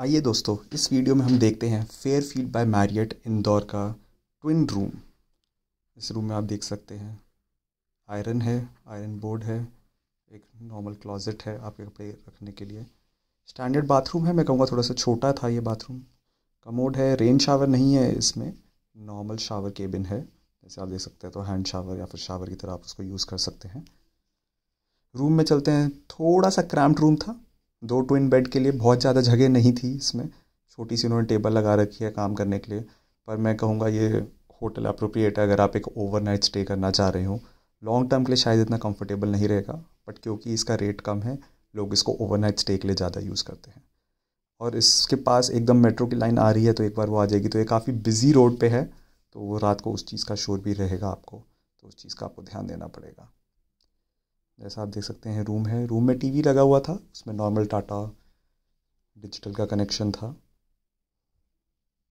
आइए दोस्तों इस वीडियो में हम देखते हैं Fairfield by Marriott Indore का ट्विन रूम इस रूम में आप देख सकते हैं आयरन है आयरन बोर्ड है एक नॉर्मल क्लॉजेट है आपके कपड़े रखने के लिए स्टैंडर्ड बाथरूम है मैं कहूँगा थोड़ा सा छोटा था ये बाथरूम कमोड है रेन शावर नहीं है इसमें नॉर्मल शावर केबिन है जैसे आप देख सकते हैं तो हैंड शावर या फिर शावर की तरह आप उसको यूज़ कर सकते हैं रूम में चलते हैं थोड़ा सा क्रैम्प्ड रूम था दो ट्विन बेड के लिए बहुत ज़्यादा जगह नहीं थी इसमें छोटी सी उन्होंने टेबल लगा रखी है काम करने के लिए पर मैं कहूँगा ये होटल अप्रोप्रिएट है अगर आप एक ओवरनाइट स्टे करना चाह रहे हो लॉन्ग टर्म के लिए शायद इतना कंफर्टेबल नहीं रहेगा बट क्योंकि इसका रेट कम है लोग इसको ओवरनाइट स्टे के लिए ज़्यादा यूज़ करते हैं और इसके पास एकदम मेट्रो की लाइन आ रही है तो एक बार वो आ जाएगी तो ये काफ़ी बिजी रोड पे है तो वो रात को उस चीज़ का शोर भी रहेगा आपको तो उस चीज़ का आपको ध्यान देना पड़ेगा जैसा आप देख सकते हैं रूम है रूम में टीवी लगा हुआ था उसमें नॉर्मल टाटा डिजिटल का कनेक्शन था